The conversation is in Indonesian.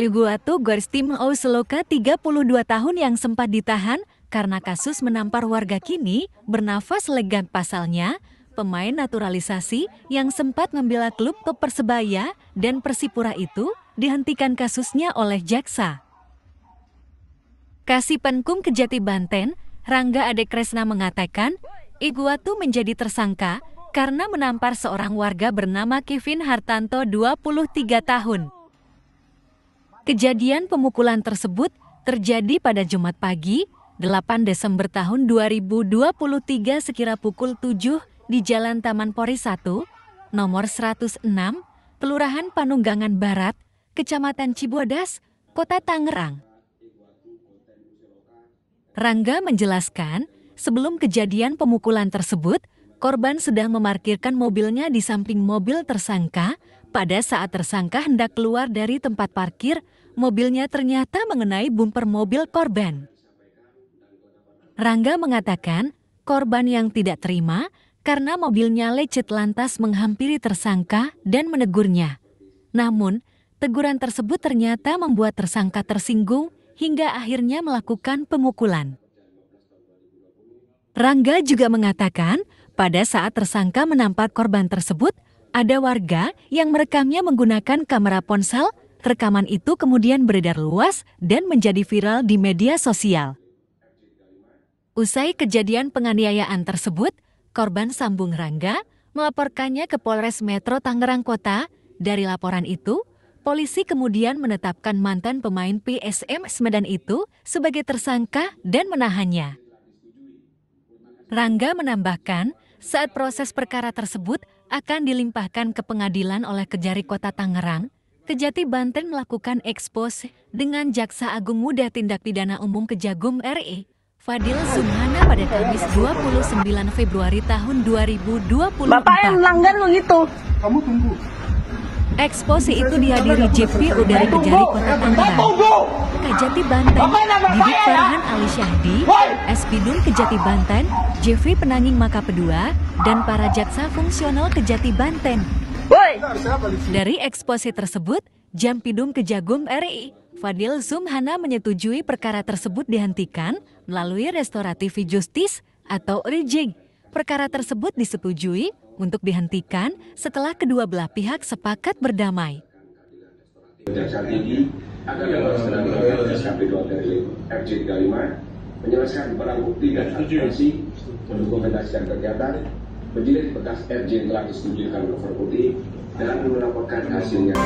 Iguatu Gorstim Ousloka 32 tahun yang sempat ditahan karena kasus menampar warga kini bernafas lega pasalnya, pemain naturalisasi yang sempat membela klub ke Persebaya dan Persipura itu dihentikan kasusnya oleh jaksa. Kasih Kasipenkum Kejati Banten, Rangga Ade Kresna mengatakan, Iguatu menjadi tersangka karena menampar seorang warga bernama Kevin Hartanto 23 tahun. Kejadian pemukulan tersebut terjadi pada Jumat pagi, 8 Desember tahun 2023 sekira pukul 7 di Jalan Taman Pori 1, nomor 106, Kelurahan Panunggangan Barat, Kecamatan Cibodas, Kota Tangerang. Rangga menjelaskan, sebelum kejadian pemukulan tersebut, korban sedang memarkirkan mobilnya di samping mobil tersangka pada saat tersangka hendak keluar dari tempat parkir mobilnya ternyata mengenai bumper mobil korban. Rangga mengatakan korban yang tidak terima karena mobilnya lecet lantas menghampiri tersangka dan menegurnya. Namun, teguran tersebut ternyata membuat tersangka tersinggung hingga akhirnya melakukan pemukulan. Rangga juga mengatakan, pada saat tersangka menampak korban tersebut, ada warga yang merekamnya menggunakan kamera ponsel Rekaman itu kemudian beredar luas dan menjadi viral di media sosial. Usai kejadian penganiayaan tersebut, korban Sambung Rangga melaporkannya ke Polres Metro Tangerang Kota. Dari laporan itu, polisi kemudian menetapkan mantan pemain PSM Semedan itu sebagai tersangka dan menahannya. Rangga menambahkan, saat proses perkara tersebut akan dilimpahkan ke pengadilan oleh Kejari Kota Tangerang, Kejati Banten melakukan ekspos dengan Jaksa Agung Muda Tindak Pidana Umum Kejagung RI, Fadil Sumhana pada Kamis 29 Februari tahun 2024. Bapak yang melanggar lo itu. Kamu tunggu. Eksposi itu dihadiri JPU dari Kejari Kota Tangerang, Kejati Banten, Didik Farhan Ali Syahdi, S. Kejati Banten, JV Penanging Maka Pedua, dan para jaksa fungsional Kejati Banten. Woi. Dari eksposi tersebut, Jampidum Kejagung RI, Fadil Zumhana menyetujui perkara tersebut dihentikan melalui restoratif justice atau rejing. Perkara tersebut disetujui untuk dihentikan setelah kedua belah pihak sepakat berdamai. menjelaskan barang bukti dan kegiatan menjilid bekas yang telah disetujui oleh publik dan melaporkan hasilnya.